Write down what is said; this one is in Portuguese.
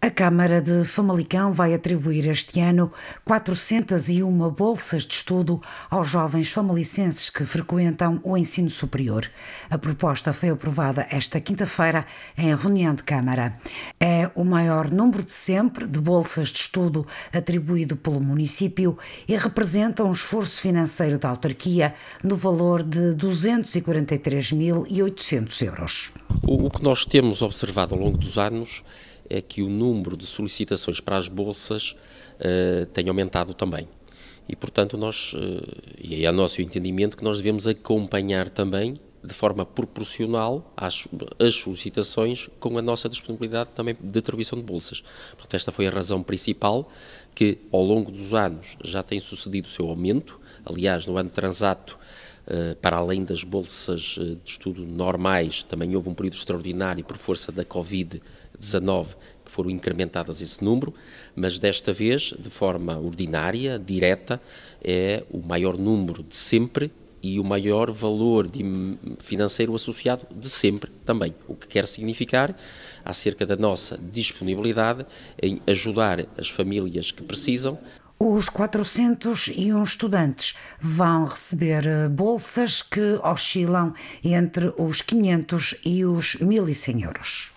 A Câmara de Famalicão vai atribuir este ano 401 bolsas de estudo aos jovens famalicenses que frequentam o ensino superior. A proposta foi aprovada esta quinta-feira em reunião de Câmara. É o maior número de sempre de bolsas de estudo atribuído pelo município e representa um esforço financeiro da autarquia no valor de 243.800 euros. O que nós temos observado ao longo dos anos é que o número de solicitações para as bolsas uh, tem aumentado também. E, portanto, nós, eh, e é a nosso entendimento que nós devemos acompanhar também de forma proporcional às, solicitações com a nossa disponibilidade também de atribuição de bolsas. Portanto, esta foi a razão principal que, ao longo dos anos, já tem sucedido o seu aumento. Aliás, no ano transato, eh, para além das bolsas eh, de estudo normais, também houve um período extraordinário por força da Covid-19 que foram incrementadas esse número, mas desta vez, de forma ordinária, direta, é o maior número de sempre e o maior valor de, hum, financeiro associado de sempre também, o que quer significar acerca da nossa disponibilidade em ajudar as famílias que precisam os 401 estudantes vão receber eh, bolsas que oscilam entre os 500 e os 1.100 euros.